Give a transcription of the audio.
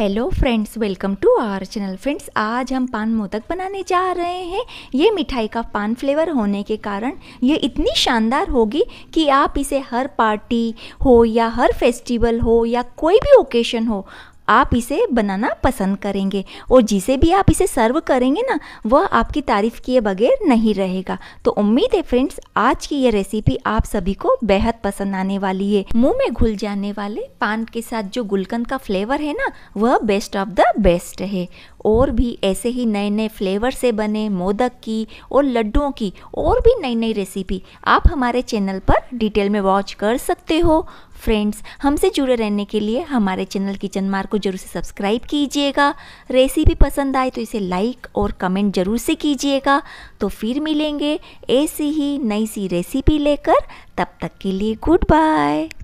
hello friends welcome to our channel friends आज हम पान मोदक बनाने जा रहे हैं ये मिठाई का पान फ्लेवर होने के कारण ये इतनी शानदार होगी कि आप इसे हर पार्टी हो या हर फेस्टिवल हो या कोई भी ओकेशन हो आप इसे बनाना पसंद करेंगे और जिसे भी आप इसे सर्व करेंगे ना वह आपकी तारीफ़ किए बगैर नहीं रहेगा तो उम्मीद है फ्रेंड्स आज की ये रेसिपी आप सभी को बेहद पसंद आने वाली है मुंह में घुल जाने वाले पान के साथ जो गुलकंद का फ्लेवर है ना वह बेस्ट ऑफ द बेस्ट है और भी ऐसे ही नए नए फ्लेवर से बने मोदक की और लड्डुओं की और भी नई नई रेसिपी आप हमारे चैनल पर डिटेल में वॉच कर सकते हो फ्रेंड्स हमसे जुड़े रहने के लिए हमारे चैनल किचन मार को जरूर से सब्सक्राइब कीजिएगा रेसिपी पसंद आए तो इसे लाइक और कमेंट जरूर से कीजिएगा तो फिर मिलेंगे ऐसी ही नई सी रेसिपी लेकर तब तक के लिए गुड बाय